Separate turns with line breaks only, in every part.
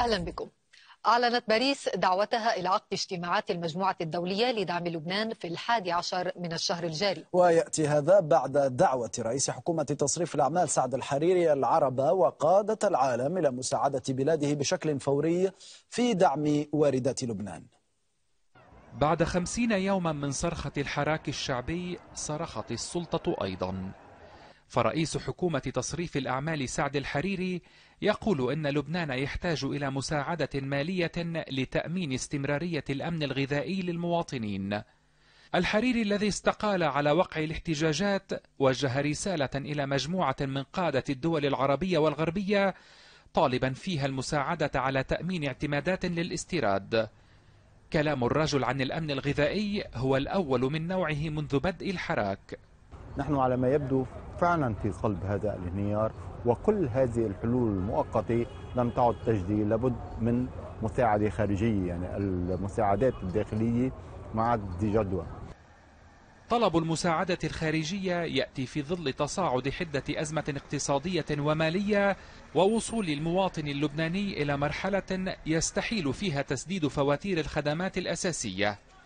أهلا بكم أعلنت باريس دعوتها إلى عقد اجتماعات المجموعة الدولية لدعم لبنان في الحادي عشر من الشهر الجاري
ويأتي هذا بعد دعوة رئيس حكومة تصريف الأعمال سعد الحريري العرب وقادة العالم إلى مساعدة بلاده بشكل فوري في دعم واردات لبنان
بعد خمسين يوما من صرخة الحراك الشعبي صرخت السلطة أيضا فرئيس حكومة تصريف الأعمال سعد الحريري يقول إن لبنان يحتاج إلى مساعدة مالية لتأمين استمرارية الأمن الغذائي للمواطنين الحريري الذي استقال على وقع الاحتجاجات وجه رسالة إلى مجموعة من قادة الدول العربية والغربية طالبا فيها المساعدة على تأمين اعتمادات للاستيراد كلام الرجل عن الأمن الغذائي هو الأول من نوعه منذ بدء الحراك
نحن على ما يبدو فعلا في صلب هذا الانهيار وكل هذه الحلول المؤقتة لم تعد تجدي لابد من مساعدة خارجية يعني المساعدات الداخلية ما عاد جدوى
طلب المساعدة الخارجية يأتي في ظل تصاعد حدة أزمة اقتصادية ومالية ووصول المواطن اللبناني إلى مرحلة يستحيل فيها تسديد فواتير الخدمات الأساسية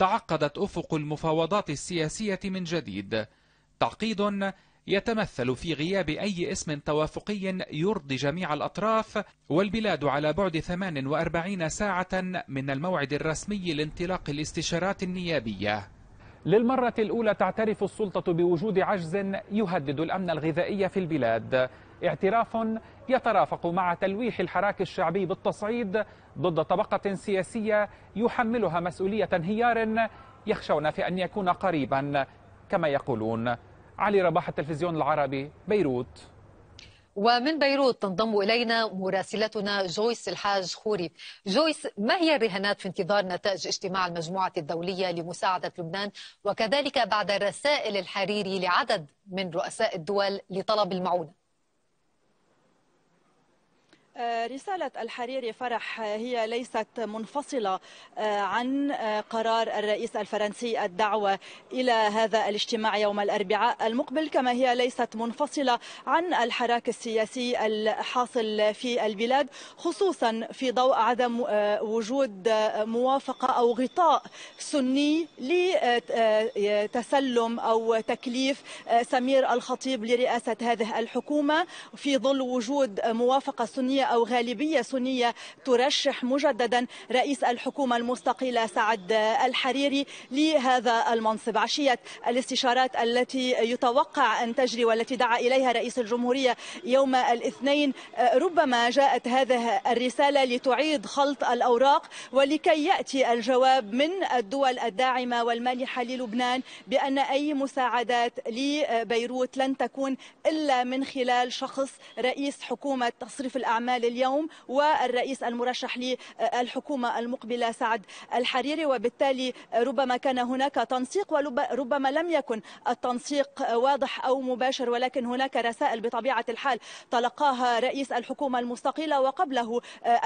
تعقدت أفق المفاوضات السياسية من جديد تعقيد يتمثل في غياب أي اسم توافقي يرضي جميع الأطراف والبلاد على بعد 48 ساعة من الموعد الرسمي لانطلاق الاستشارات النيابية للمرة الأولى تعترف السلطة بوجود عجز يهدد الأمن الغذائي في البلاد اعتراف يترافق مع تلويح الحراك الشعبي بالتصعيد ضد طبقة سياسية يحملها مسؤولية انهيار يخشون في أن يكون قريبا كما يقولون علي رباح التلفزيون العربي بيروت ومن بيروت تنضم إلينا مراسلتنا جويس الحاج خوري جويس ما هي الرهانات في انتظار نتائج اجتماع المجموعة الدولية لمساعدة لبنان وكذلك بعد رسائل الحريري لعدد من رؤساء الدول لطلب المعونة
آه، رسالة الحريري فرح آه، هي ليست منفصلة آه، عن قرار الرئيس الفرنسي الدعوة إلى هذا الاجتماع يوم الأربعاء المقبل كما هي ليست منفصلة عن الحراك السياسي الحاصل في البلاد خصوصا في ضوء عدم وجود موافقة أو غطاء سني لتسلم أو تكليف سمير الخطيب لرئاسة هذه الحكومة في ظل وجود موافقة سنية أو غالبية سنية ترشح مجددا رئيس الحكومة المستقلة سعد الحريري لهذا المنصب عشية الاستشارات التي يتوقع أن تجري والتي دعا إليها رئيس الجمهورية يوم الاثنين ربما جاءت هذه الرسالة لتعيد خلط الأوراق ولكي يأتي الجواب من الدول الداعمة والمانحة للبنان بأن أي مساعدات لبيروت لن تكون إلا من خلال شخص رئيس حكومة تصريف الأعمال أعمال اليوم والرئيس المرشح للحكومة المقبلة سعد الحريري وبالتالي ربما كان هناك تنسيق وربما لم يكن التنسيق واضح أو مباشر ولكن هناك رسائل بطبيعة الحال تلقاها رئيس الحكومة المستقيلة وقبله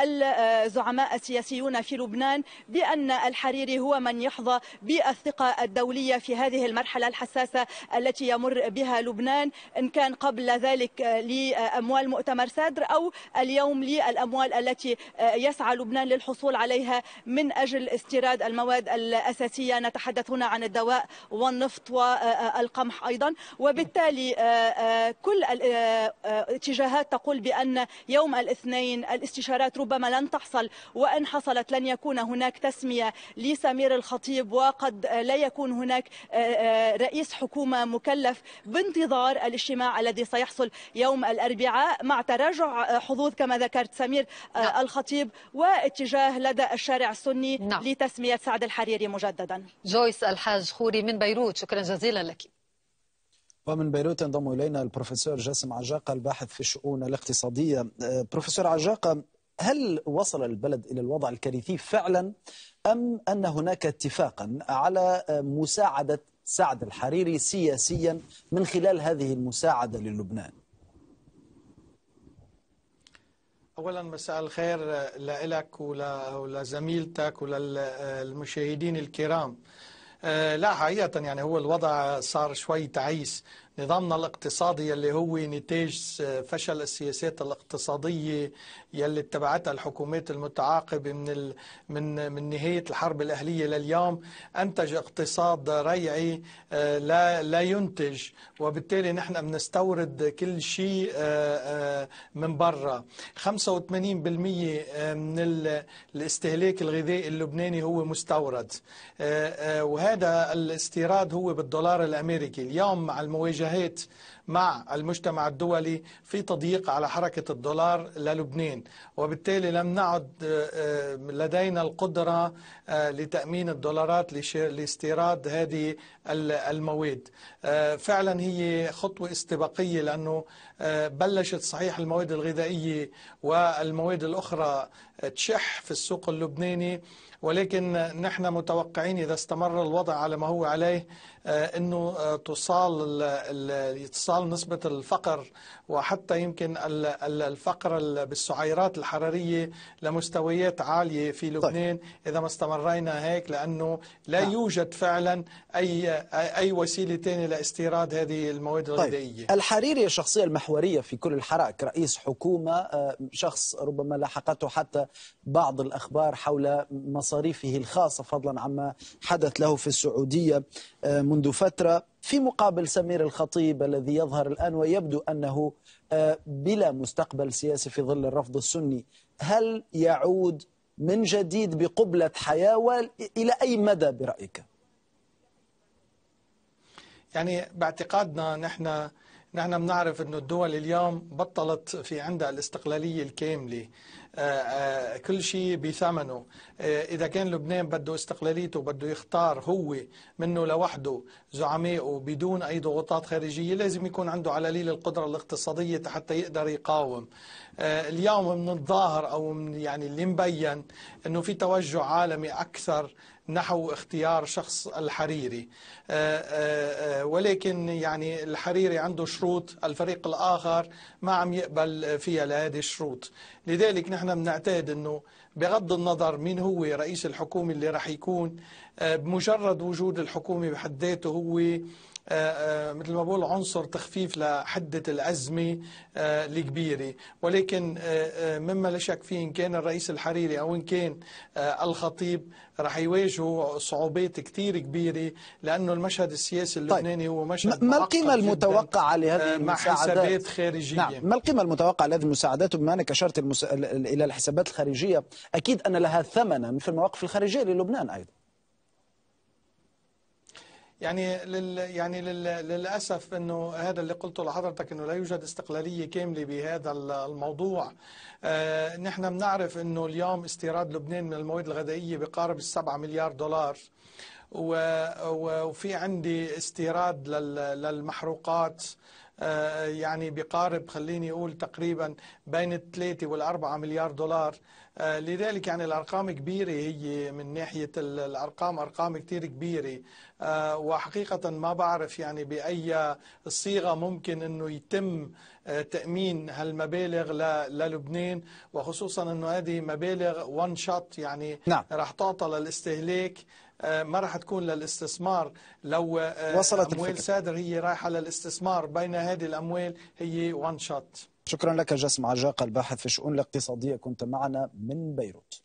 الزعماء السياسيون في لبنان بأن الحريري هو من يحظى بالثقة الدولية في هذه المرحلة الحساسة التي يمر بها لبنان إن كان قبل ذلك لأموال مؤتمر سادر أو اليوم اليوم للأموال التي آه، يسعى لبنان للحصول عليها من أجل استيراد المواد الأساسية نتحدث هنا عن الدواء والنفط والقمح أيضا وبالتالي آه، آه، كل الاتجاهات تقول بأن يوم الاثنين الاستشارات ربما لن تحصل وإن حصلت لن يكون هناك تسمية لسمير الخطيب وقد لا يكون هناك رئيس حكومة مكلف بانتظار الاجتماع الذي سيحصل يوم الأربعاء مع تراجع حظوظ كما ذكرت سمير آه، نعم. الخطيب واتجاه لدى الشارع السني نعم. لتسمية سعد الحريري مجددا جويس الحاج خوري من بيروت شكرا جزيلا لك
ومن بيروت ينضم إلينا البروفيسور جاسم عجاقة الباحث في الشؤون الاقتصادية آه، بروفيسور عجاقة هل وصل البلد إلى الوضع الكارثي فعلا أم أن هناك اتفاقا على آه، مساعدة سعد الحريري سياسيا من خلال هذه المساعدة للبنان
اولا مساء الخير لك ولزميلتك وللمشاهدين الكرام آه، لا حقيقة يعني هو الوضع صار شوي تعيس نظامنا الاقتصادي يلي هو نتاج آه، فشل السياسات الاقتصادية يلي اتبعتها الحكومات المتعاقبة من ال... من من نهاية الحرب الأهلية لليوم أنتج اقتصاد ريعي آه، لا لا ينتج وبالتالي نحن بنستورد كل شيء آه، من برا 85% من الاستهلاك الغذائي اللبناني هو مستورد وهذا الاستيراد هو بالدولار الأمريكي اليوم مع المواجهة تواجهت مع المجتمع الدولي في تضييق على حركة الدولار للبنان وبالتالي لم نعد آه، آه، لدينا القدرة آه، لتأمين الدولارات لاستيراد هذه المواد فعلا هي خطوة استباقية لأنه بلشت صحيح المواد الغذائية والمواد الأخرى تشح في السوق اللبناني ولكن نحن متوقعين إذا استمر الوضع على ما هو عليه آه، أنه آه، تصال تصال نسبة الفقر وحتى يمكن الفقر بالسعيرات الحرارية لمستويات عالية في طيب. لبنان إذا ما استمرينا هيك لأنه لا نعم. يوجد فعلا أي أي وسيلة ثانية لاستيراد هذه المواد طيب. الغذائية طيب.
الحريري الشخصية المحورية في كل الحراك رئيس حكومة آه، شخص ربما لاحقته حتى بعض الأخبار حول مصر مصاريفه الخاصة فضلا عما حدث له في السعودية آه، منذ فترة في مقابل سمير الخطيب الذي يظهر الآن ويبدو أنه آه، بلا مستقبل سياسي في ظل الرفض السني هل يعود من جديد بقبلة حياة وإلى أي مدى برأيك؟
يعني باعتقادنا نحن نحن بنعرف انه الدول اليوم بطلت في عندها الاستقلالية الكاملة آه، آه، كل شيء بثمنه آه، إذا كان لبنان بده استقلاليته بده يختار هو منه لوحده زعمائه بدون أي ضغوطات خارجية لازم يكون عنده على ليل القدرة الاقتصادية حتى يقدر يقاوم آه، اليوم من الظاهر او من يعني اللي مبين انه في توجه عالمي اكثر نحو اختيار شخص الحريري آه، آه، ولكن يعني الحريري عنده شروط الفريق الآخر ما عم يقبل فيها لهذه الشروط لذلك نحن بنعتاد أنه بغض النظر مين هو رئيس الحكومة اللي راح يكون آه، بمجرد وجود الحكومة بحد ذاته هو آه، آه، مثل ما بقول عنصر تخفيف لحدة الأزمة الكبيرة ولكن مما لا شك فيه إن كان الرئيس الحريري أو إن كان الخطيب رح يواجهوا صعوبات كتير كبيرة لأنه المشهد السياسي طيب. اللبناني طيب. هو مشهد ما القيمة المتوقعة لهذه المساعدات؟ مع حسابات خارجية نعم
ما القيمة المتوقعة لهذه المساعدات بما أنك أشرت المس... إلى الحسابات الخارجية أكيد أن لها ثمنا في المواقف الخارجية للبنان أيضا
يعني لل يعني لل للاسف انه هذا اللي قلته لحضرتك انه لا يوجد استقلاليه كامله بهذا الموضوع آه نحن بنعرف انه اليوم استيراد لبنان من المواد الغذائيه بقارب ال7 مليار دولار وفي عندي استيراد للمحروقات آه، يعني بقارب خليني أقول تقريبا بين الثلاثة والأربعة مليار دولار آه، لذلك يعني الأرقام كبيرة هي من ناحية الأرقام أرقام كثير كبيرة آه، وحقيقة ما بعرف يعني بأي صيغة ممكن أنه يتم تأمين هالمبالغ للبنان وخصوصا أنه هذه مبالغ وان شوت يعني نعم. راح تعطى للاستهلاك آه، ما راح تكون للاستثمار لو آه، وصلت أموال الفكرة. سادر هي رايحة للاستثمار بين هذه الأموال هي وان شوت شكرا لك
جسم عجاق الباحث في الشؤون الاقتصادية كنت معنا من بيروت